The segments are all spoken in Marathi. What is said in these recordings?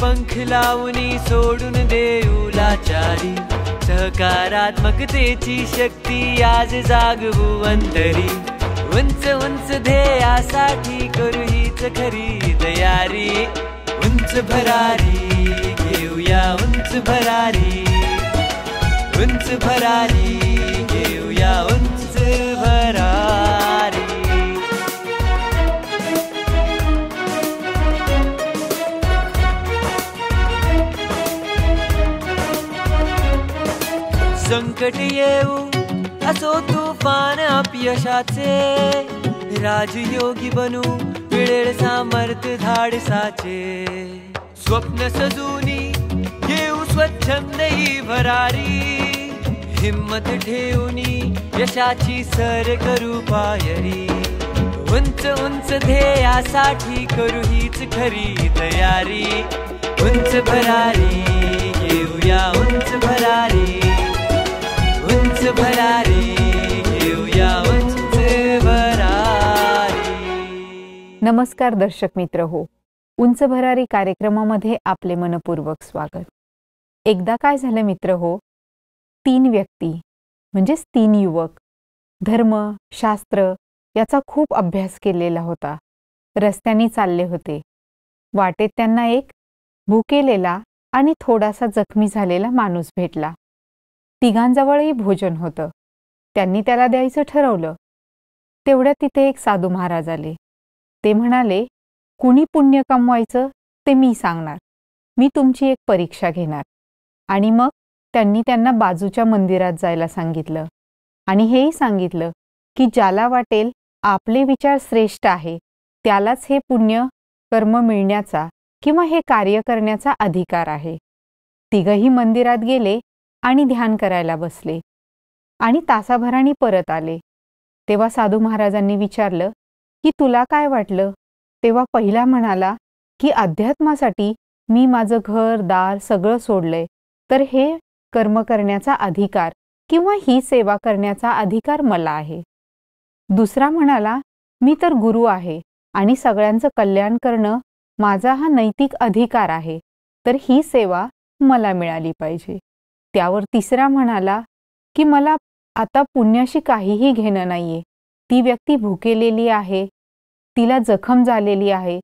पंख लावणी सोडून देऊला चारी सहकारात्मकतेची शक्ती आज जागवू अंतरी उंच उंच ध्येयासाठी करू हीच खरी तयारी उंच भरारी घेऊया उंच भरारी उंच भरारी संकट येऊ असो तूफान अपيهاचे राजयोगी बनू भेडेर सा मर्द धाडसाचे स्वप्न सजूनी येऊ स्वच्छ भरारी हिम्मत ठेओनी यशाची सर करू पायरी वंच उनस थे आशाठी करू हीच खरी तयारी वंच भरारी येऊया वंच भरारी नमस्कार दर्शक मित्र हो उंच भरारी कार्यक्रमामध्ये आपले मनपूर्वक स्वागत एकदा काय झालं मित्र हो तीन व्यक्ती म्हणजेच तीन युवक धर्म शास्त्र याचा खूप अभ्यास केलेला होता रस्त्याने चालले होते वाटेत त्यांना एक भुकेलेला आणि थोडासा जखमी झालेला माणूस भेटला तिघांजवळही भोजन होतं त्यांनी त्याला द्यायचं ठरवलं तेवढ्या तिथे एक साधू महाराज आले ते म्हणाले कुणी पुण्य कमवायचं ते मी सांगणार मी तुमची एक परीक्षा घेणार आणि मग त्यांनी त्यांना बाजूच्या मंदिरात जायला सांगितलं आणि हेही सांगितलं की ज्याला वाटेल आपले विचार श्रेष्ठ आहे त्यालाच हे पुण्य कर्म मिळण्याचा किंवा हे कार्य करण्याचा अधिकार आहे तिघही मंदिरात गेले आणि ध्यान करायला बसले आणि तासाभराने परत आले तेव्हा साधू महाराजांनी विचारलं की तुला काय वाटलं तेव्हा पहिला म्हणाला की अध्यात्मासाठी मी माझं घर दार सगळं सोडलंय तर हे कर्म करण्याचा अधिकार किंवा ही सेवा करण्याचा अधिकार मला आहे दुसरा म्हणाला मी तर गुरु आहे आणि सगळ्यांचं कल्याण करणं माझा हा नैतिक अधिकार आहे तर ही सेवा मला मिळाली पाहिजे त्यावर तिसरा म्हणाला की मला आता पुण्याशी काहीही घेणं नाहीये ती व्यक्ती भुकेलेली आहे तिला जखम झालेली आहे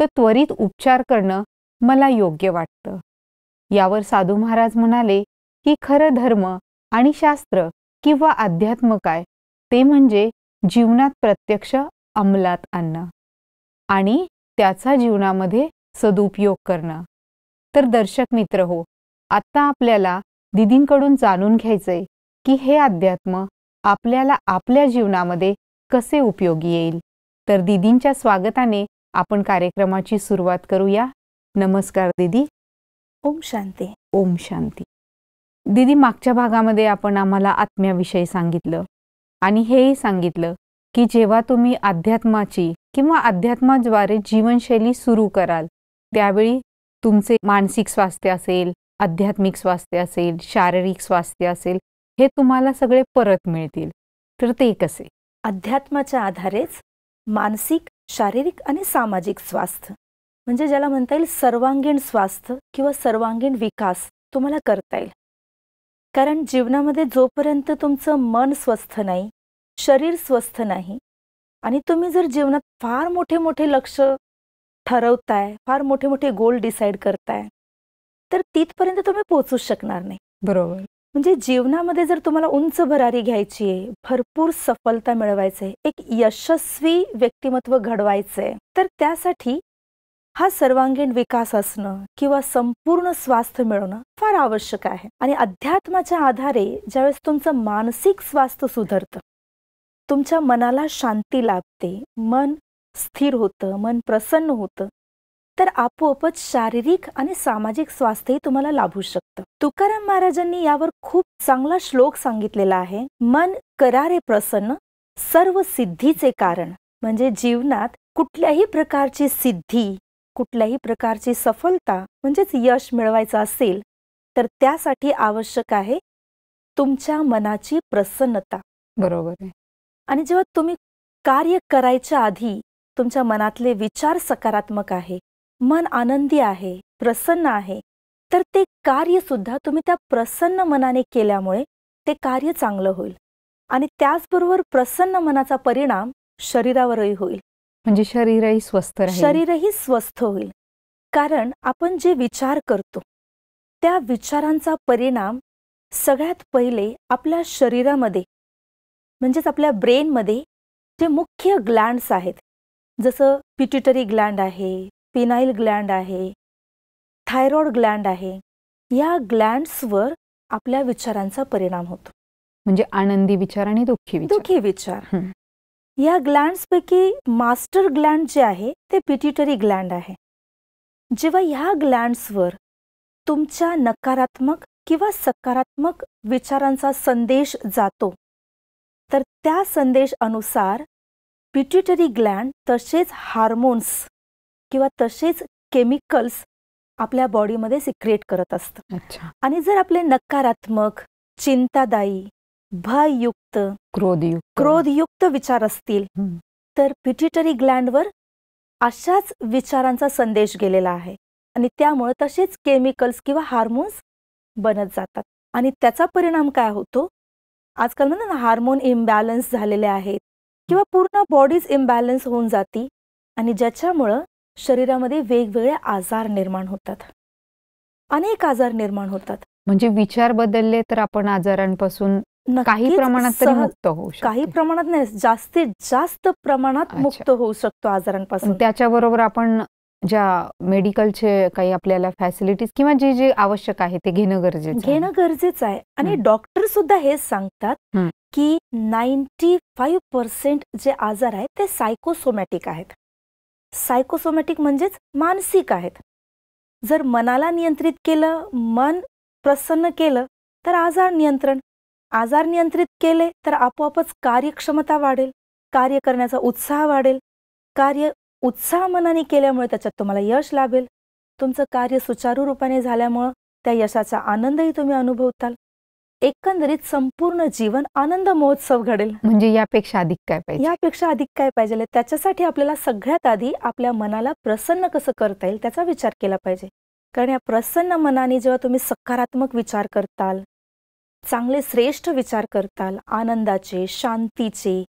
तर त्वरित उपचार करणं मला योग्य वाटतं यावर साधू महाराज म्हणाले की खरं धर्म आणि शास्त्र किंवा अध्यात्म काय ते म्हणजे जीवनात प्रत्यक्ष अंमलात आणणं आणि त्याचा जीवनामध्ये सदुपयोग करणं तर दर्शक मित्र हो आत्ता आपल्याला दिदींकडून जाणून घ्यायचंय की हे अध्यात्म आपल्याला आपल्या जीवनामध्ये कसे उपयोगी येईल तर दिदींच्या स्वागताने आपण कार्यक्रमाची सुरुवात करूया नमस्कार दिदी ओम शांती ओम शांती दिदी मागच्या भागामध्ये आपण आम्हाला आत्म्याविषयी सांगितलं आणि हेही सांगितलं की जेव्हा तुम्ही अध्यात्माची किंवा अध्यात्माद्वारे जीवनशैली सुरू कराल त्यावेळी तुमचे मानसिक स्वास्थ्य असेल आध्यात्मिक स्वास्थ्य असेल शारीरिक स्वास्थ्य असेल हे तुम्हाला सगळे परत मिळतील तर ते कसे अध्यात्माच्या आधारेच मानसिक शारीरिक आणि सामाजिक स्वास्थ्य म्हणजे ज्याला म्हणता येईल सर्वांगीण स्वास्थ्य किंवा सर्वांगीण विकास तुम्हाला करता येईल कारण जीवनामध्ये जोपर्यंत तुमचं मन स्वस्थ नाही शरीर स्वस्थ नाही आणि तुम्ही जर जीवनात फार मोठे मोठे लक्ष ठरवताय फार मोठे मोठे गोल डिसाईड करताय तर तिथपर्यंत तुम्ही पोचूच शकणार नाही बरोबर म्हणजे जीवनामध्ये जर तुम्हाला उंच भरारी घ्यायची आहे भरपूर सफलता मिळवायची आहे एक यशस्वी व्यक्तिमत्व घडवायचंय तर त्यासाठी हा सर्वांगीण विकास असणं किंवा संपूर्ण स्वास्थ्य मिळवणं फार आवश्यक आहे आणि अध्यात्माच्या आधारे ज्यावेळेस तुमचं मानसिक स्वास्थ्य सुधारतं तुमच्या मनाला शांती लाभते मन स्थिर होतं मन प्रसन्न होतं तर आपोआपच शारीरिक आणि सामाजिक स्वास्थ्यही तुम्हाला लाभू शकतं तुकाराम महाराजांनी यावर खूप चांगला श्लोक सांगितलेला आहे मन करारे प्रसन्न सर्व सिद्धीचे कारण म्हणजे जीवनात कुठल्याही प्रकारची सिद्धी कुठल्याही प्रकारची सफलता म्हणजेच यश मिळवायचं असेल तर त्यासाठी आवश्यक आहे तुमच्या मनाची प्रसन्नता बरोबर आहे आणि जेव्हा तुम्ही कार्य करायच्या आधी तुमच्या मनातले विचार सकारात्मक आहे मन आनंदी आहे प्रसन्न आहे तर ते कार्यसुद्धा तुम्ही त्या प्रसन्न मनाने केल्यामुळे ते कार्य चांगलं होईल आणि त्याचबरोबर प्रसन्न मनाचा परिणाम शरीरावरही होईल म्हणजे शरीरही स्वस्थ शरीरही स्वस्थ होईल कारण आपण जे विचार करतो त्या विचारांचा परिणाम सगळ्यात पहिले आपल्या शरीरामध्ये म्हणजेच आपल्या ब्रेनमध्ये जे मुख्य ग्लँड्स आहेत जसं पिट्युटरी ग्लँड आहे पिनाईल ग्लँड आहे थायरॉइड ग्लँड आहे या ग्लँड्सवर आपल्या विचारांचा परिणाम होतो म्हणजे आनंदी विचार आणि दुःखी विचार दुःखी विचार या ग्लँड्सपैकी मास्टर ग्लँड जे आहे ते पिट्युटरी ग्लँड आहे जेव्हा ह्या ग्लँड्सवर तुमच्या नकारात्मक किंवा सकारात्मक विचारांचा संदेश जातो तर त्या संदेश अनुसार पिट्युटरी ग्लँड तसेच हार्मोन्स किंवा तसेच केमिकल्स आपल्या बॉडीमध्ये सिक्रिएट करत असतं आणि जर आपले नकारात्मक चिंतादायी भययुक्त क्रोधयुक्त क्रोधयुक्त विचार असतील तर पिटिटरी ग्लँडवर अशाच विचारांचा संदेश गेलेला आहे आणि त्यामुळे तसेच केमिकल्स किंवा हार्मोन्स बनत जातात आणि त्याचा परिणाम काय होतो आजकाल म्हणतो ना हार्मोन इम्बॅलन्स झालेले आहेत किंवा पूर्ण बॉडीज इम्बॅलन्स होऊन जाती आणि ज्याच्यामुळं शरीरामध्ये वेगवेगळे आजार निर्माण होतात अनेक आजार निर्माण होतात म्हणजे विचार बदलले तर आपण आजारांपासून काही प्रमाणात तरी मुक्त होऊ काही प्रमाणात नाही जास्तीत जास्त प्रमाणात मुक्त होऊ शकतो आजारांपासून त्याच्याबरोबर आपण ज्या मेडिकलचे काही आपल्याला फॅसिलिटीज किंवा जे जे आवश्यक आहे ते घेणं गरजेचं घेणं गरजेचं आहे आणि डॉक्टर सुद्धा हेच सांगतात की नाईन्टी फाईव्ह पर्सेंट जे आजार आहेत ते सायकोसोमॅटिक आहेत सायकोसोमॅटिक म्हणजेच मानसिक आहेत जर मनाला नियंत्रित केलं मन प्रसन्न केलं तर आजार नियंत्रण आजार नियंत्रित केले तर आपोआपच कार्यक्षमता वाढेल कार्य करण्याचा उत्साह वाढेल कार्य उत्साह मनाने केल्यामुळे त्याच्यात तुम्हाला यश लाभेल तुमचं कार्य सुचारू रूपाने झाल्यामुळं त्या यशाचा आनंदही तुम्ही अनुभवताल एकंदरीत संपूर्ण जीवन आनंद महोत्सव घडेल म्हणजे यापेक्षा अधिक काय पाहिजे यापेक्षा अधिक काय पाहिजे त्याच्यासाठी आपल्याला सगळ्यात आधी आपल्या मनाला प्रसन्न कसं करता येईल त्याचा विचार केला पाहिजे कारण या प्रसन्न मनाने जेव्हा तुम्ही सकारात्मक विचार करताल चांगले श्रेष्ठ विचार करताल आनंदाचे शांतीचे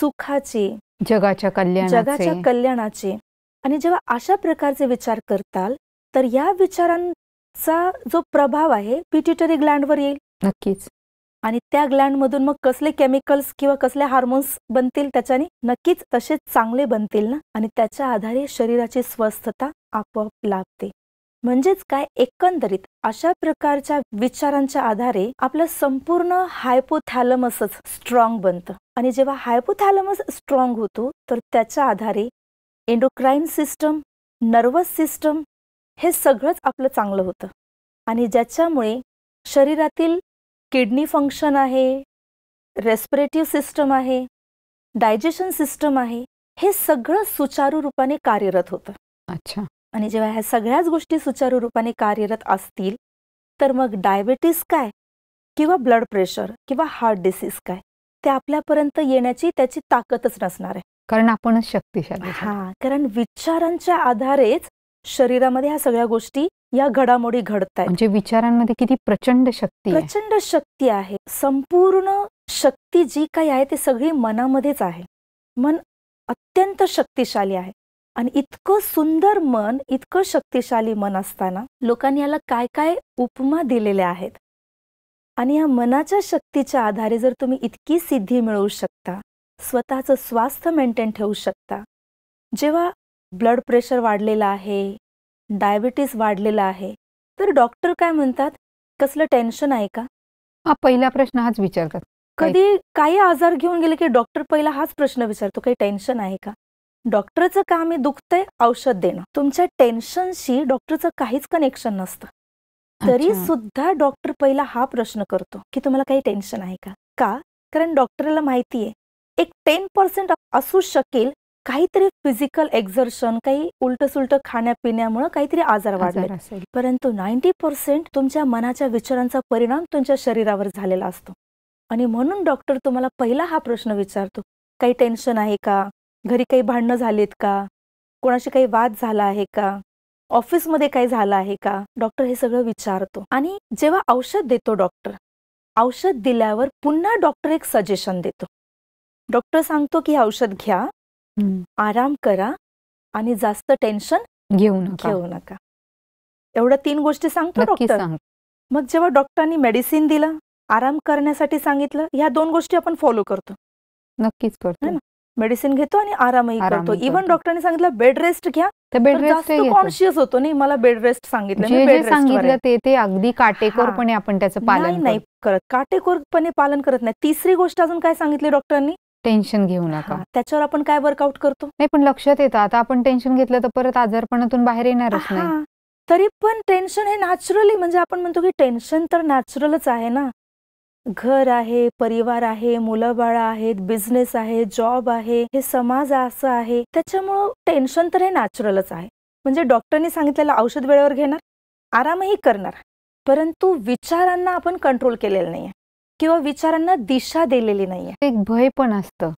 सुखाचे जगाच्या कल्याण जगाच्या कल्याणाचे आणि जेव्हा अशा प्रकारचे विचार करताल तर या विचारांचा जो प्रभाव आहे पिट्युटरी ग्लँडवर येईल नक्कीच आणि त्या ग्लँडमधून मग कसले केमिकल्स किंवा कसले हार्मोन्स बनतील त्याच्याने नक्कीच तसे चांगले बनतील ना आणि त्याच्या आधारे शरीराची स्वस्थता आपोआप लाभते म्हणजेच काय एकंदरीत अशा प्रकारच्या विचारांच्या आधारे आपलं संपूर्ण हायपोथॅलमसच स्ट्रॉंग बनतं आणि जेव्हा हायपोथॅलमस स्ट्रॉंग होतो तर त्याच्या आधारे एंडोक्राईन सिस्टम नर्वस सिस्टम हे सगळंच आपलं चांगलं होतं आणि ज्याच्यामुळे शरीरातील किडनी फंक्शन आहे रेस्पिरेटिव्ह सिस्टम आहे डायजेशन सिस्टम आहे हे सगळं सुचारू रूपाने कार्यरत होतं अच्छा आणि जेव्हा ह्या सगळ्याच गोष्टी सुचारू रूपाने कार्यरत असतील तर मग डायबेटीस काय किंवा ब्लड प्रेशर किंवा हार्ट डिसीज काय ते आपल्यापर्यंत येण्याची त्याची ताकदच नसणार आहे कारण आपण शक्तिशाली हा कारण विचारांच्या आधारेच शरीरामध्ये ह्या सगळ्या गोष्टी या घडामोडी घडत आहेत म्हणजे विचारांमध्ये किती प्रचंड शक्ती प्रचंड शक्ती आहे संपूर्ण शक्ती जी काही आहे ती सगळी मनामध्येच आहे मन अत्यंत शक्तिशाली आहे आणि इतकं सुंदर मन इतकं शक्तिशाली मन असताना लोकांनी याला काय काय उपमा दिलेल्या आहेत आणि या मनाच्या शक्तीच्या आधारे जर तुम्ही इतकी सिद्धी मिळवू शकता स्वतःचं स्वास्थ्य मेंटेन ठेवू शकता जेव्हा ब्लड प्रेशर वाढलेलं आहे डायबिटीस वाढलेला आहे तर डॉक्टर काय म्हणतात कसलं टेन्शन आहे का हा पहिला प्रश्न हाच विचारतात कधी काही आजार घेऊन गेले की डॉक्टर पहिला हाच प्रश्न विचारतो काही टेन्शन आहे का डॉक्टरचं काम हे दुखतंय औषध देणं तुमच्या टेन्शनशी डॉक्टरचं काहीच कनेक्शन नसतं तरी सुद्धा डॉक्टर पहिला हा प्रश्न करतो की तुम्हाला काही टेन्शन आहे का का कारण डॉक्टरला माहिती आहे एक टेन पर्सेंट असू शकेल काहीतरी फिजिकल एक्झर्शन काही उलट सुलट खाण्यापिण्यामुळे काहीतरी आजार वाढले परंतु नाईन्टी पर्सेंट तुमच्या मनाच्या विचारांचा परिणाम तुमच्या शरीरावर झालेला असतो आणि म्हणून डॉक्टर तुम्हाला पहिला हा प्रश्न विचारतो काही टेन्शन आहे का घरी काही भांडणं झालीत का कोणाशी काही वाद झाला आहे का ऑफिसमध्ये काही झालं आहे का डॉक्टर हे सगळं विचारतो आणि जेव्हा औषध देतो डॉक्टर औषध दिल्यावर पुन्हा डॉक्टर एक सजेशन देतो डॉक्टर सांगतो की औषध घ्या आराम करा आणि जास्त टेन्शन घेऊ नका घेऊ नका एवढ्या तीन गोष्टी सांगतो डॉक्टर मग जेव्हा डॉक्टरांनी मेडिसिन दिलं आराम करण्यासाठी सांगितलं ह्या दोन गोष्टी आपण फॉलो करतो नक्कीच करतो मेडिसिन घेतो आणि आरामही करतो इव्हन डॉक्टरने सांगितलं बेड रेस्ट घ्या बेड रेस्ट कॉन्शियस होतो नाही मला बेड रेस्ट सांगितलं सांगितलं ते ते अगदी काटेकोरपणे आपण त्याचं पालन नाही करत काटेकोरपणे पालन करत नाही तिसरी गोष्ट अजून काय सांगितली डॉक्टरांनी टेन्शन घेऊ नका त्याच्यावर आपण काय वर्कआउट करतो नाही पण लक्षात येतं आता आपण टेन्शन घेतलं तर परत आजारपणातून बाहेर येणारच नाही तरी पण टेन्शन हे नॅचरली म्हणजे आपण म्हणतो की टेन्शन तर नॅचरलच आहे ना घर आहे परिवार आहे मुलं बाळ आहेत बिझनेस आहे जॉब आहे हे समाज असं आहे त्याच्यामुळं टेन्शन तर हे नॅचरलच आहे म्हणजे डॉक्टरने सांगितलेलं औषध वेळेवर घेणार आरामही करणार परंतु विचारांना आपण कंट्रोल केलेलं नाही किंवा विचारांना दिशा दिलेली नाहीये एक भय पण असतं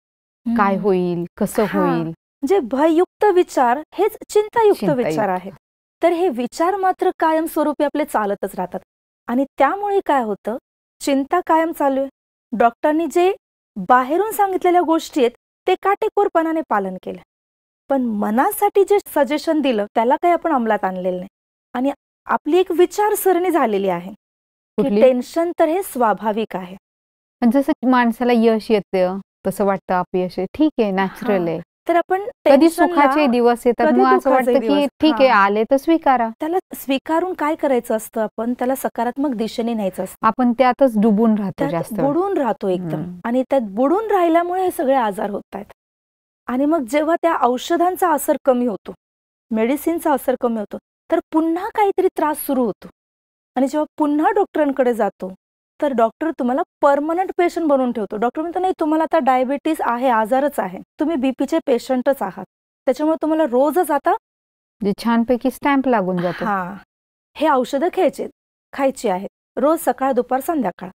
काय होईल कसं होईल जे म्हणजे भययुक्त विचार हेच चिंतायुक्त विचार आहेत तर हे विचार मात्र कायमस्वरूपी आपले चालतच राहतात आणि त्यामुळे काय होतं चिंता कायम चालू आहे डॉक्टरांनी जे बाहेरून सांगितलेल्या गोष्टी आहेत ते काटेकोरपणाने पालन केलं पण मनासाठी जे सजेशन दिलं त्याला काही आपण अंमलात आणलेलं नाही आणि आपली एक विचारसरणी झालेली आहे टेन्शन तर हे स्वाभाविक आहे जसं माणसाला यश येतं तसं वाटतं अपयश ठीक आहे नॅचरल आहे तर आपण कधी सुखाचे दिवस येतात असं वाटतं की ठीक आहे आले तर स्वीकारा त्याला स्वीकारून काय करायचं असतं आपण त्याला सकारात्मक दिशेने न्यायचं असतं आपण त्यातच डुबून राहतो जास्त बुडून राहतो एकदम आणि त्यात बुडून राहिल्यामुळे हे सगळे आजार होत आहेत आणि मग जेव्हा त्या औषधांचा असर कमी होतो मेडिसिनचा असर कमी होतो तर पुन्हा काहीतरी त्रास सुरू होतो आणि जेव्हा पुन्हा डॉक्टरांकडे जातो तर डॉक्टर तुम्हाला परमनंट पेशंट बनवून ठेवतो डॉक्टर म्हणतो नाही तुम्हाला आता डायबिटीस आहे आजारच आहे तुम्ही बीपीचे पेशंटच आहात त्याच्यामुळे तुम्हाला रोजच आता छानपैकी स्टॅम्प लागून जातो हा हे औषधं खायचे खायची आहेत रोज सकाळ दुपार संध्याकाळ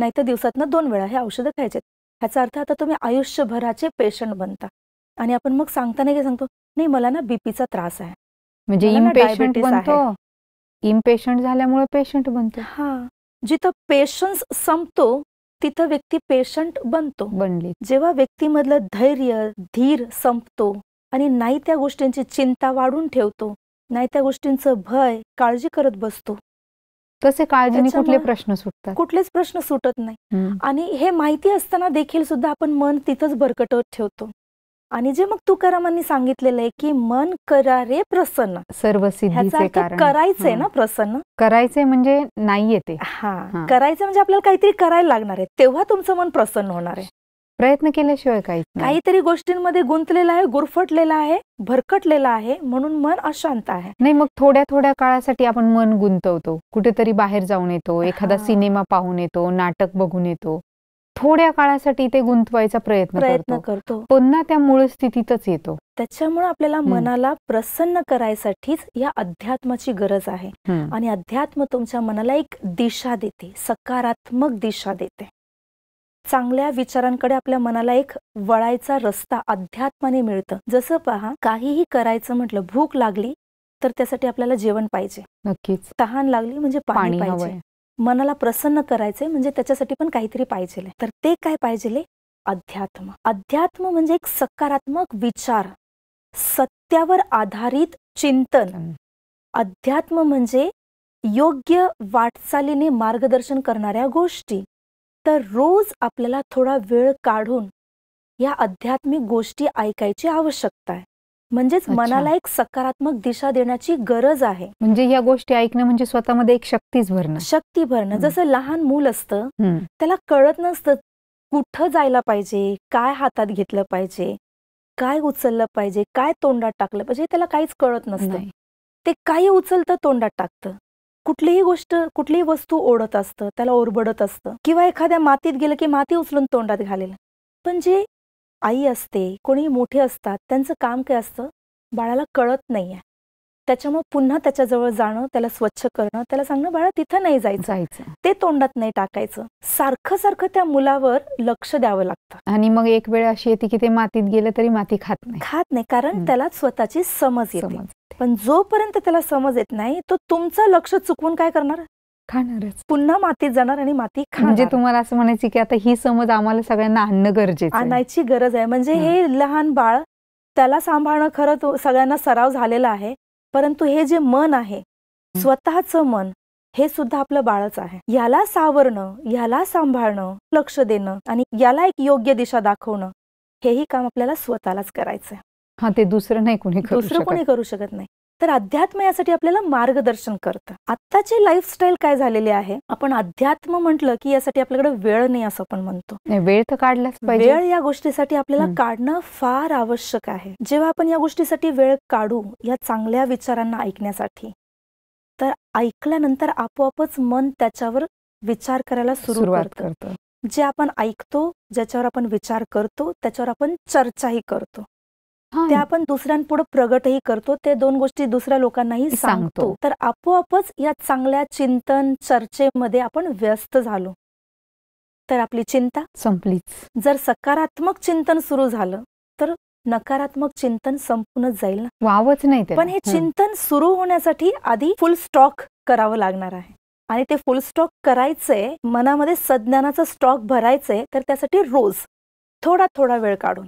नाहीतर ना दोन वेळा हे औषधं खायचे ह्याचा अर्थ आता तुम्ही आयुष्यभराचे पेशंट बनता आणि आपण मग सांगता नाही सांगतो नाही मला ना बीपीचा त्रास आहे म्हणजे इम्पेशंट झाल्यामुळे पेशंट बनतो हा जिथं पेशन्स संपतो तिथं व्यक्ती पेशंट बनतो बनली जेव्हा व्यक्तीमधलं धैर्य धीर संपतो आणि नाही त्या गोष्टींची चिंता वाढून ठेवतो नाही त्या गोष्टींचं भय काळजी करत बसतो तसे काळजी कुठले प्रश्न सुटतात कुठलेच प्रश्न सुटत नाही आणि हे माहिती असताना देखील सुद्धा आपण मन तिथंच भरकटवत ठेवतो आणि जे मग तुकारामांनी सांगितलेलं आहे की मन करारे प्रसन्न सर्व करायचंय ना प्रसन्न करायचंय म्हणजे नाही येते हा करायचं म्हणजे आपल्याला काहीतरी करायला लागणार आहे तेव्हा तुमचं मन प्रसन्न होणार आहे प्रयत्न केल्याशिवाय काही काहीतरी गोष्टींमध्ये गुंतलेला आहे गुरफटलेला आहे भरकटलेला आहे म्हणून मन अशांत आहे नाही मग थोड्या थोड्या काळासाठी आपण मन गुंतवतो कुठेतरी बाहेर जाऊन येतो एखादा सिनेमा पाहून येतो नाटक बघून येतो थोड्या काळासाठी ते गुंतवायचा प्रयत्न करतो पुन्हा त्या मूळ स्थितीतच येतो त्याच्यामुळे आपल्याला मनाला प्रसन्न करायसाठीच या अध्यात्माची गरज आहे आणि अध्यात्म तुमच्या मनाला एक दिशा देते सकारात्मक दिशा देते चांगल्या विचारांकडे आपल्या मनाला एक वळायचा रस्ता अध्यात्माने मिळतं जसं पहा काहीही करायचं म्हटलं भूक लागली तर त्यासाठी आपल्याला जेवण पाहिजे नक्कीच तहान लागली म्हणजे पाणी पाहिजे मनाला प्रसन्न करायचे म्हणजे त्याच्यासाठी पण काहीतरी पाहिजे तर ते काय पाहिजे अध्यात्म अध्यात्म म्हणजे एक सकारात्मक विचार सत्यावर आधारित चिंतन अध्यात्म म्हणजे योग्य वाटचालीने मार्गदर्शन करणाऱ्या गोष्टी तर रोज आपल्याला थोडा वेळ काढून या आध्यात्मिक गोष्टी ऐकायची आवश्यकता आहे म्हणजेच मनाला एक सकारात्मक दिशा देण्याची गरज आहे म्हणजे या गोष्टी ऐकणं म्हणजे स्वतःमध्ये एक शक्तीच भरणं शक्ती भरणं जसं लहान मूल असतं त्याला कळत नसतं कुठं जायला पाहिजे काय हातात घेतलं पाहिजे काय उचललं पाहिजे काय तोंडात टाकलं पाहिजे त्याला काहीच कळत नसतं ते काही उचलतं तोंडात टाकतं कुठलीही गोष्ट कुठलीही वस्तू ओढत असतं त्याला ओरबडत असतं किंवा एखाद्या मातीत गेलं की माती उचलून तोंडात घालेल पण जे आई असते कोणी मोठे असतात त्यांचं काम काय असतं बाळाला कळत नाही आहे त्याच्यामुळे पुन्हा त्याच्याजवळ जाणं त्याला स्वच्छ करणं त्याला सांगणं बाळा तिथं नाही जायचं जायचं ते तोंडात नाही टाकायचं सारखं सारखं त्या मुलावर लक्ष द्यावं लागतं आणि मग एक वेळ अशी येते की ते मातीत गेलं तरी माती खात नाही खात नाही कारण त्याला स्वतःची समज येते पण जोपर्यंत त्याला समज येत नाही तो तुमचं लक्ष चुकवून काय करणार खाणारच पुन्हा मातीत जाणार आणि माती म्हणजे तुम्हाला असं म्हणायचं की आता ही समज आम्हाला सगळ्यांना आणणं गरजेचं आणायची गरज आहे म्हणजे हे लहान बाळ त्याला सांभाळणं खरं सगळ्यांना सराव झालेला आहे परंतु हे जे मन आहे स्वतःच मन हे सुद्धा आपलं बाळच आहे याला सावरणं याला सांभाळणं लक्ष देणं आणि याला एक योग्य दिशा दाखवणं हेही काम आपल्याला स्वतःलाच करायचं हा ते दुसरं नाही कोणी दुसरं कोणी करू शकत नाही तर अध्यात्म यासाठी आपल्याला मार्गदर्शन करतं आत्ताची लाईफस्टाईल काय झालेली आहे आपण अध्यात्म म्हटलं की यासाठी आपल्याकडे वेळ नाही असं आपण म्हणतो वेळ तर काढलाच पाहिजे वेळ या गोष्टीसाठी आपल्याला काढणं फार आवश्यक आहे जेव्हा आपण या गोष्टीसाठी वेळ काढू या चांगल्या विचारांना ऐकण्यासाठी तर ऐकल्यानंतर आपोआपच मन त्याच्यावर विचार करायला सुरुवात करतं जे आपण ऐकतो ज्याच्यावर आपण विचार करतो त्याच्यावर आपण चर्चाही करतो ते आपण दुसऱ्यांपुढे प्रगटही करतो ते दोन गोष्टी दुसऱ्या लोकांनाही सांगतो तर आपोआपच या चांगल्या चिंतन चर्चेमध्ये आपण व्यस्त झालो तर आपली चिंता संपलीच जर सकारात्मक चिंतन सुरू झालं तर नकारात्मक चिंतन संपूनच जाईल ना वावच नाही पण हे चिंतन सुरू होण्यासाठी आधी फुल स्टॉक करावं लागणार आहे आणि ते फुल स्टॉक करायचंय मनामध्ये सज्ञानाचा स्टॉक भरायचंय तर त्यासाठी रोज थोडा थोडा वेळ काढून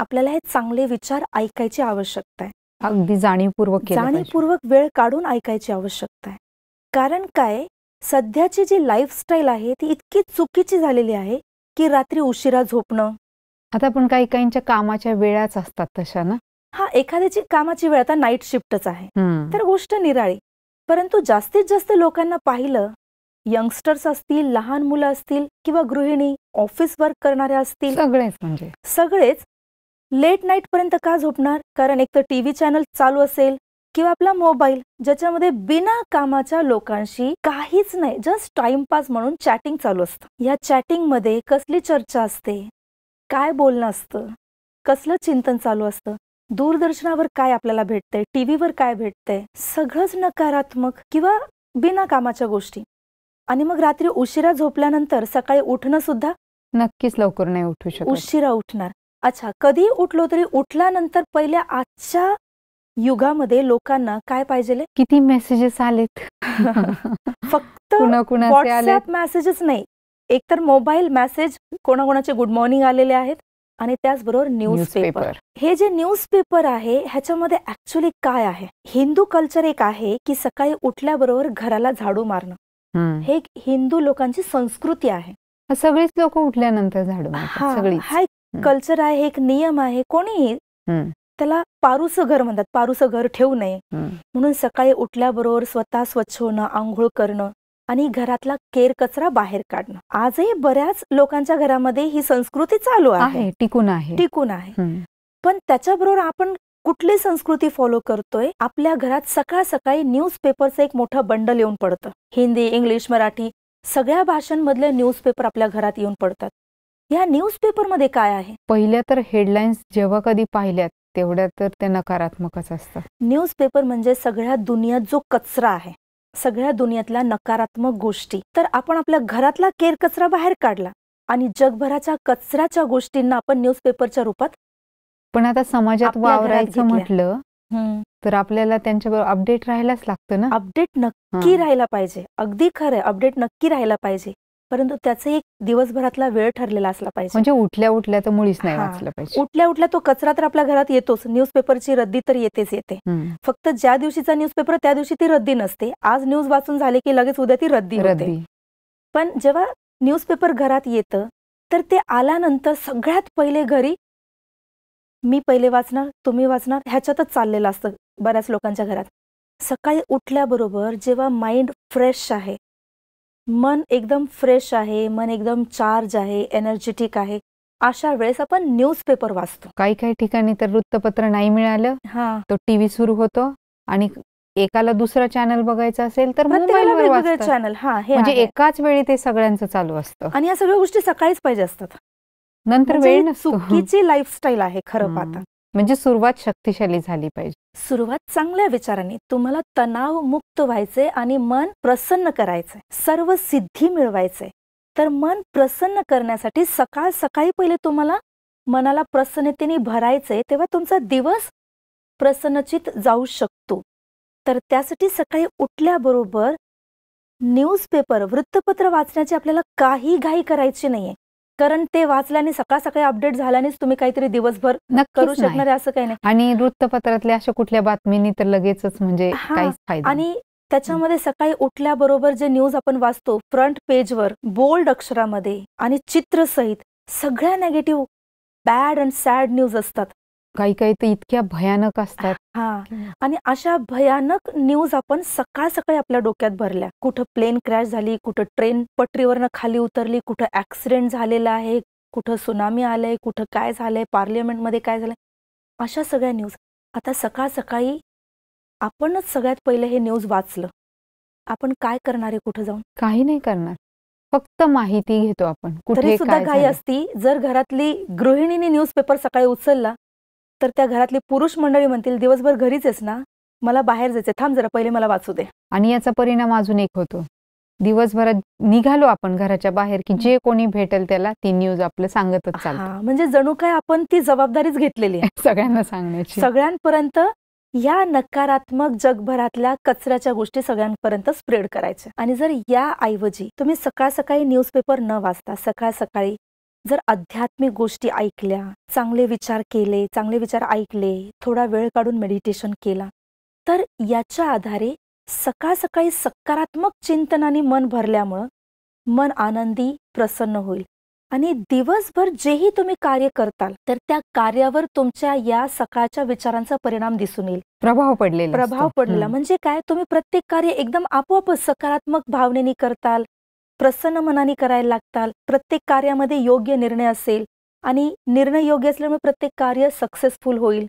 आपल्याला हे चांगले विचार ऐकायची आवश्यकता आहे अगदी जाणीवपूर्वक जाणीवपूर्वक वेळ काढून ऐकायची आवश्यकता आहे कारण काय सध्याची जी लाईफस्टाईल आहे ती इतकी चुकीची झालेली आहे की रात्री उशिरा झोपणं आता पण काही काहींच्या कामाच्या वेळाच असतात तशा ना हा एखाद्याची कामाची वेळ आता नाईट शिफ्टच आहे तर गोष्ट निराळी परंतु जास्तीत जास्त लोकांना पाहिलं यंगस्टर्स असतील लहान मुलं असतील किंवा गृहिणी ऑफिस वर्क करणाऱ्या असतील सगळेच म्हणजे सगळेच लेट नाईट पर्यंत का झोपणार कारण एक तर टी व्ही चॅनल चालू असेल किंवा आपला मोबाईल ज्याच्यामध्ये बिना कामाच्या लोकांशी काहीच नाही जस्ट टाइमपास म्हणून चॅटिंग चालू असतं या चॅटिंग मध्ये कसली चर्चा असते काय बोलणं असतं कसलं चिंतन चालू असतं दूरदर्शनावर काय आपल्याला भेटतंय टी व्हीवर काय भेटतंय सगळंच नकारात्मक किंवा बिना कामाच्या गोष्टी आणि मग रात्री उशिरा झोपल्यानंतर सकाळी उठणं सुद्धा नक्कीच लवकर नाही उठू शकत उशिरा उठणार अच्छा कधी उठलो तरी उठल्यानंतर पहिल्या आजच्या युगामध्ये लोकांना काय पाहिजे किती मेसेजेस आलेत फक्त व्हॉट्सअप मेसेजेस नाही एकतर मोबाईल मेसेज कोणाकोणाचे गुड मॉर्निंग आलेले आहेत आणि त्याचबरोबर न्यूज पेपर हे जे न्यूज पेपर आहे ह्याच्यामध्ये ऍक्च्युली काय आहे हिंदू कल्चर एक आहे की सकाळी उठल्याबरोबर घराला झाडू मारणं हे हिंदू लोकांची संस्कृती आहे सगळीच लोक उठल्यानंतर झाडू हा एक कल्चर आहे एक नियम आहे कोणीही त्याला पारुस घर म्हणतात पारुस घर ठेवू नये म्हणून सकाळी उठल्याबरोबर स्वतः स्वच्छ होणं आंघोळ करणं आणि घरातला केर कचरा बाहेर काढणं आजही बऱ्याच लोकांच्या घरामध्ये ही संस्कृती चालू आहे टिकून आहे टिकून आहे पण त्याच्याबरोबर आपण कुठली संस्कृती फॉलो करतोय आपल्या घरात सकाळ सकाळी न्यूज पेपरचं एक मोठं बंडल येऊन पडतं हिंदी इंग्लिश मराठी सगळ्या भाषांमधले न्यूजपेपर आपल्या घरात येऊन पडतात या मध्ये काय आहे पहिल्या तर हेडलाईन्स जेव्हा कधी पाहिल्यात तेवढ्या तर ते नकारात्मकच असतात न्यूजपेपर म्हणजे सगळ्या दुनियात जो कचरा आहे सगळ्या दुनियातल्या नकारात्मक गोष्टी तर आपण आपल्या घरातला केर कचरा बाहेर काढला आणि जगभराच्या कचऱ्याच्या गोष्टींना आपण न्यूजपेपरच्या रूपात पण आता समाजात वावरायचं म्हटलं तर आपल्याला त्यांच्याबरोबर अपडेट राहायलाच लागतं ना अपडेट नक्की राहायला पाहिजे अगदी खरं अपडेट नक्की राहायला पाहिजे परंतु त्याचा एक दिवसभरातला वेळ ठरलेला असला पाहिजे म्हणजे उठल्या उठल्या तर मुळीच नाही वाचलं पाहिजे उठल्या उठल्या तो कचरा तर आपल्या घरात येतोच न्यूजपेपरची रद्दी तर येतेच येते फक्त ज्या दिवशीचा न्यूजपेपर त्या दिवशी ती रद्दी नसते आज न्यूज वाचून झाले की लगेच उद्या ती रद्दी होते पण जेव्हा न्यूजपेपर घरात येतं तर ते आल्यानंतर सगळ्यात पहिले घरी मी पहिले वाचणार तुम्ही वाचणार ह्याच्यातच चाललेलं असतं बऱ्याच लोकांच्या घरात सकाळी उठल्याबरोबर जेव्हा माइंड फ्रेश आहे मन एकदम फ्रेश आहे मन एकदम चार्ज आहे एनर्जेटिक आहे अशा वेळेस आपण न्यूजपेपर वाचतो काही काही ठिकाणी तर वृत्तपत्र नाही मिळालं हा तो टीव्ही सुरू होतो आणि एकाला दुसरा चॅनल बघायचा असेल तर चॅनल हा म्हणजे एकाच वेळी ते सगळ्यांचं चालू असतं आणि या सगळ्या गोष्टी सकाळीच पाहिजे असतात नंतर म्हणजे वेळ सुखीची लाईफस्टाईल आहे खरं पाहता म्हणजे सुरुवात शक्तिशाली झाली पाहिजे सुरुवात चांगल्या विचाराने तुम्हाला तणाव मुक्त व्हायचे आणि मन प्रसन्न करायचे सर्व सिद्धी मिळवायचे तर मन प्रसन्न करण्यासाठी सकाळ सकाळी पहिले तुम्हाला मनाला प्रसन्नतेने भरायचे तेव्हा तुमचा दिवस प्रसन्नचित जाऊ शकतो तर त्यासाठी सकाळी उठल्याबरोबर न्यूजपेपर वृत्तपत्र वाचण्याची आपल्याला काही घाई करायची नाहीये कारण ते वाचल्याने सकाळ सकाळी अपडेट झाल्यानेच तुम्ही काहीतरी दिवसभर करू शकणार असं काही नाही आणि वृत्तपत्रातल्या अशा कुठल्या बातमीनी तर लगेचच म्हणजे आणि त्याच्यामध्ये सकाळी उठल्याबरोबर जे न्यूज आपण वाचतो फ्रंट पेजवर बोल्ड अक्षरामध्ये आणि चित्र सहित सगळ्या negative bad and sad news असतात काही काही तर इतक्या भयानक असतात हा आणि अशा भयानक न्यूज आपण सकाळ सकाळी आपल्या डोक्यात भरल्या कुठं प्लेन क्रॅश झाली कुठं ट्रेन पटरीवरनं खाली उतरली कुठं ऍक्सिडेंट झालेला आहे कुठं सुनामी आलंय कुठं काय झालंय मध्ये काय झालंय अशा सगळ्या न्यूज आता सकाळ सकाळी आपणच सगळ्यात पहिले हे न्यूज वाचलं आपण काय करणार आहे कुठं जाऊन काही नाही करणार फक्त माहिती घेतो आपण कुठे सुद्धा काही असती जर घरातली गृहिणीने न्यूजपेपर सकाळी उचलला तर त्या घरातली पुरुष मंडळी म्हणतील दिवसभर घरीच आहेस ना मला बाहेर जायचं थांब जरा पहिले मला वाचू दे आणि याचा परिणाम अजून एक होतो दिवसभरात निघालो आपण घराच्या बाहेर की जे कोणी भेटेल त्याला ती न्यूज आपलं सांगतच म्हणजे जणू काय आपण ती जबाबदारीच घेतलेली आहे सगळ्यांना सांगण्याची सगळ्यांपर्यंत या नकारात्मक जगभरातल्या कचऱ्याच्या गोष्टी सगळ्यांपर्यंत स्प्रेड करायच्या आणि जर या ऐवजी तुम्ही सकाळ सकाळी न्यूजपेपर न वाचता सकाळ सकाळी जर आध्यात्मिक गोष्टी ऐकल्या चांगले विचार केले चांगले विचार ऐकले थोडा वेळ काढून मेडिटेशन केला तर याच्या आधारे सकाळ सकाळी सकारात्मक चिंतनाने मन भरल्यामुळं मन आनंदी प्रसन्न होईल आणि दिवसभर जेही तुम्ही कार्य करताल तर त्या कार्यावर तुमच्या या सकाळच्या विचारांचा परिणाम दिसून येईल प्रभाव पडलेला प्रभाव पडलेला म्हणजे काय तुम्ही प्रत्येक कार्य एकदम आपोआप सकारात्मक भावनेने करताल प्रसन्न मनाने करायला लागताल प्रत्येक कार्यामध्ये योग्य निर्णय असेल आणि निर्णय योग्य असल्यामुळे प्रत्येक कार्य सक्सेसफुल होईल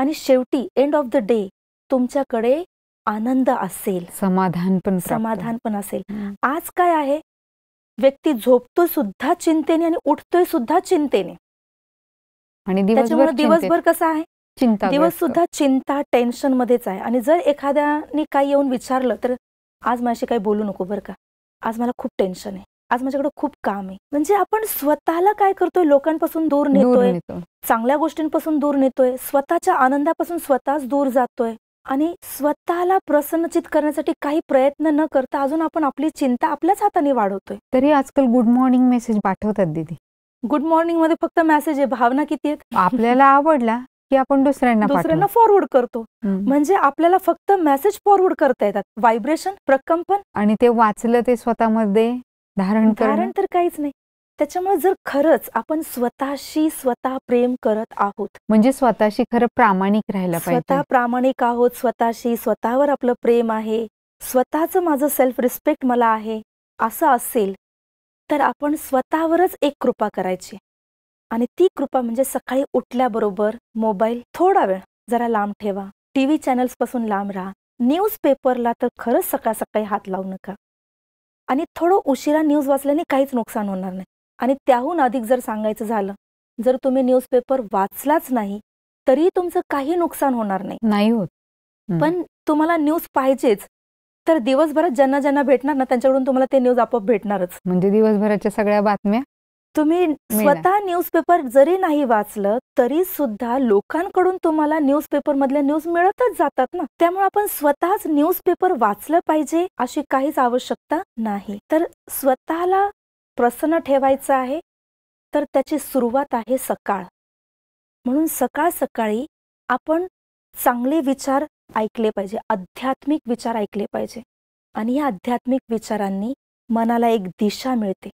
आणि शेवटी एंड ऑफ द डे तुमच्याकडे आनंद असेल समाधान पण समाधान पण असेल आज काय आहे व्यक्ती झोपतोय सुद्धा चिंतेने आणि उठतोय सुद्धा चिंतेने आणि त्याच्यामुळे दिवसभर कसं आहे चिंता दिवस सुद्धा चिंता टेन्शन मध्येच आहे आणि जर एखाद्याने काही येऊन विचारलं तर आज माझ्याशी काही बोलू नको बरं का आज मला खूप टेन्शन आहे आज माझ्याकडे खूप काम आहे म्हणजे आपण स्वतःला काय करतोय लोकांपासून दूर नेतोय चांगल्या गोष्टींपासून दूर नेतोय स्वतःच्या आनंदापासून स्वतःच दूर जातोय आणि स्वतःला प्रसन्नचित करण्यासाठी काही प्रयत्न न करता अजून आपण आपली चिंता आपल्याच हाताने वाढवतोय तरी आजकाल गुड मॉर्निंग मेसेज पाठवतात दीदी गुड मॉर्निंग मध्ये फक्त मेसेज आहे भावना किती आहेत आपल्याला आवडला की आपण दुसऱ्यांना दुसऱ्यांना फॉरवर्ड करतो म्हणजे आपल्याला फक्त मेसेज फॉरवर्ड करता येतात व्हायब्रेशन प्रकंपन आणि ते वाचलं ते स्वतःमध्ये धारण कारण तर काहीच नाही त्याच्यामुळे जर खरंच आपण स्वतःशी स्वतः प्रेम करत आहोत म्हणजे स्वतःशी खरं प्रामाणिक राहिलं पाहिजे स्वतः प्रामाणिक आहोत स्वतःशी स्वतःवर आपलं प्रेम आहे स्वतःचं माझं सेल्फ रिस्पेक्ट मला आहे असं असेल तर आपण स्वतःवरच एक कृपा करायची आणि ती कृपा म्हणजे सकाळी उठल्याबरोबर मोबाईल थोडा वेळ जरा लांब ठेवा टी व्ही पासून लांब राहा पेपरला तर खरंच सकाळ सकाळी हात लावू नका आणि थोडं उशिरा न्यूज वाचल्याने काहीच नुकसान होणार नाही आणि त्याहून अधिक जर सांगायचं झालं जर तुम्ही न्यूज पेपर वाचलाच नाही तरी तुमचं काही नुकसान होणार नाही नाही होत पण तुम्हाला न्यूज पाहिजेच तर दिवसभरात ज्यांना ज्यांना भेटणार ना त्यांच्याकडून तुम्हाला ते न्यूज आपोआप भेटणारच म्हणजे दिवसभराच्या सगळ्या बातम्या तुम्ही स्वतः न्यूजपेपर जरी नाही वाचलं तरी सुद्धा लोकांकडून तुम्हाला न्यूजपेपर मधल्या न्यूज मिळतच जातात ना त्यामुळे आपण स्वतःच न्यूजपेपर वाचलं पाहिजे अशी काहीच आवश्यकता नाही तर स्वतःला प्रसन्न ठेवायचं आहे तर त्याची सुरुवात आहे सकाळ म्हणून सकाळ सकाळी आपण चांगले विचार ऐकले पाहिजे आध्यात्मिक विचार ऐकले पाहिजे आणि या आध्यात्मिक विचारांनी मनाला एक दिशा मिळते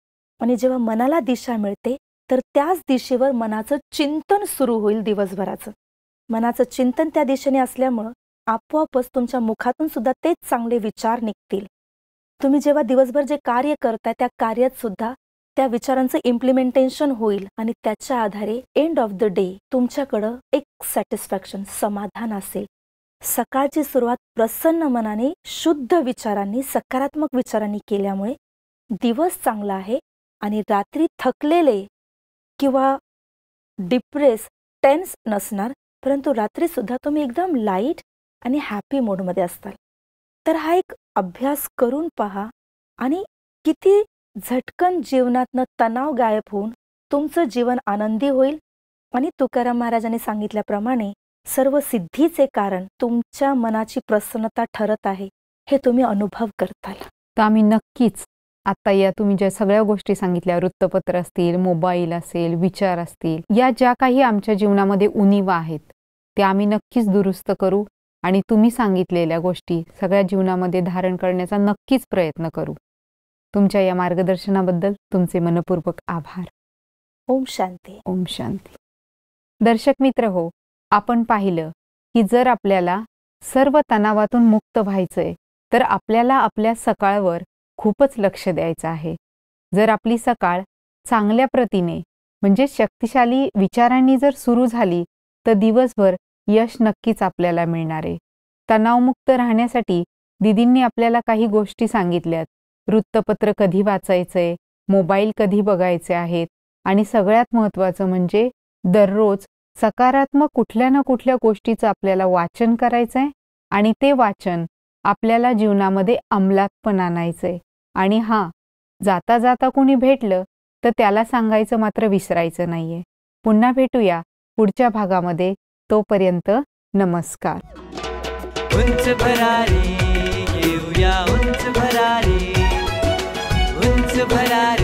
आणि जेव्हा मनाला दिशा मिळते तर त्याच दिशेवर मनाचं चिंतन सुरू होईल दिवसभराचं मनाचं चिंतन त्या दिशेने असल्यामुळं आपोआपच तुमच्या मुखातून सुद्धा तेच चांगले विचार निघतील तुम्ही जेव्हा दिवसभर जे कार्य करताय त्या कार्यात सुद्धा त्या विचारांचं इम्प्लिमेंटेशन होईल आणि त्याच्या आधारे एंड ऑफ द डे तुमच्याकडं एक सॅटिस्फॅक्शन समाधान असेल सकाळची सुरुवात प्रसन्न मनाने शुद्ध विचारांनी सकारात्मक विचारांनी केल्यामुळे दिवस चांगला आहे आणि रात्री थकलेले किंवा डिप्रेस टेन्स नसणार परंतु रात्रीसुद्धा तुम्ही एकदम लाईट आणि हॅपी मोडमध्ये असताल तर हा एक अभ्यास करून पहा आणि किती झटकन जीवनातनं तणाव गायब होऊन तुमचं जीवन आनंदी होईल आणि तुकाराम महाराजांनी सांगितल्याप्रमाणे सर्व सिद्धीचे कारण तुमच्या मनाची प्रसन्नता ठरत आहे हे तुम्ही अनुभव करताल तर आम्ही नक्कीच आता या तुम्ही ज्या सगळ्या गोष्टी सांगितल्या वृत्तपत्र असतील मोबाईल असेल विचार असतील या ज्या काही आमच्या जीवनामध्ये उणीवा आहेत त्या आम्ही नक्कीच दुरुस्त करू आणि तुम्ही सांगितलेल्या गोष्टी सगळ्या जीवनामध्ये धारण करण्याचा नक्कीच प्रयत्न करू तुमच्या या मार्गदर्शनाबद्दल तुमचे मनपूर्वक आभार ओम शांती ओम शांती दर्शक मित्र हो आपण पाहिलं की जर आपल्याला सर्व तणावातून मुक्त व्हायचंय तर आपल्याला आपल्या सकाळवर खूपच लक्ष द्यायचं आहे जर आपली सकाळ चांगल्या प्रतीने म्हणजे शक्तिशाली विचारांनी जर सुरू झाली तर दिवसभर यश नक्कीच आपल्याला मिळणार आहे तणावमुक्त राहण्यासाठी दिदींनी आपल्याला काही गोष्टी सांगितल्यात वृत्तपत्र कधी वाचायचंय मोबाईल कधी बघायचे आहेत आणि सगळ्यात महत्त्वाचं म्हणजे दररोज सकारात्मक कुठल्या ना कुठल्या गोष्टीचं आपल्याला वाचन करायचं आहे आणि ते वाचन आपल्याला जीवनामध्ये अंमलात पण आणायचं आणि हां जाता जाता कुणी भेटलं तर त्याला सांगायचं मात्र विसरायचं नाहीये पुन्हा भेटूया पुढच्या भागामध्ये तोपर्यंत नमस्कार उंच भरारी उंच भरारी उंच भरारी